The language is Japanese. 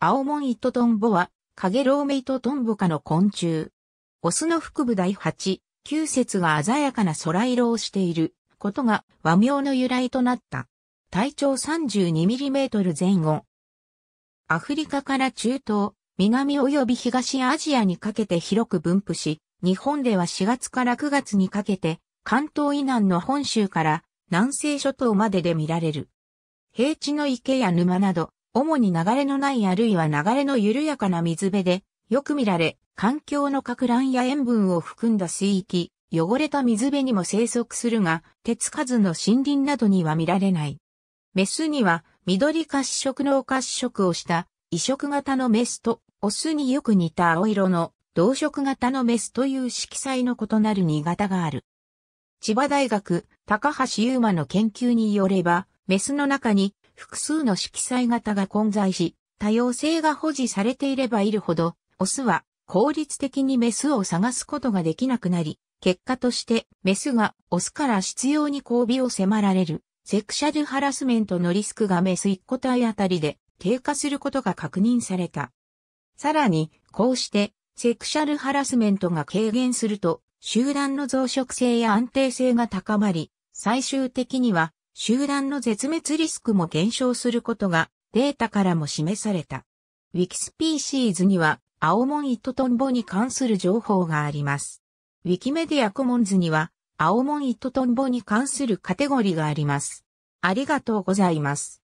青門糸トンボは、カゲロウメイトトンボ科の昆虫。オスの腹部第8、九節が鮮やかな空色をしていることが和名の由来となった。体長 32mm 前後。アフリカから中東、南及び東アジアにかけて広く分布し、日本では4月から9月にかけて、関東以南の本州から南西諸島までで見られる。平地の池や沼など、主に流れのないあるいは流れの緩やかな水辺で、よく見られ、環境の格乱や塩分を含んだ水域、汚れた水辺にも生息するが、手つかずの森林などには見られない。メスには、緑褐色の褐色をした、異色型のメスと、オスによく似た青色の、同色型のメスという色彩の異なる新型がある。千葉大学、高橋優馬の研究によれば、メスの中に複数の色彩型が混在し、多様性が保持されていればいるほど、オスは効率的にメスを探すことができなくなり、結果としてメスがオスから執拗に交尾を迫られる、セクシャルハラスメントのリスクがメス1個体あたりで低下することが確認された。さらに、こうしてセクシャルハラスメントが軽減すると、集団の増殖性や安定性が高まり、最終的には集団の絶滅リスクも減少することがデータからも示された。ウィキスピーシーズには青門糸トンボに関する情報があります。ウィキメディアコモンズには青門糸トンボに関するカテゴリがあります。ありがとうございます。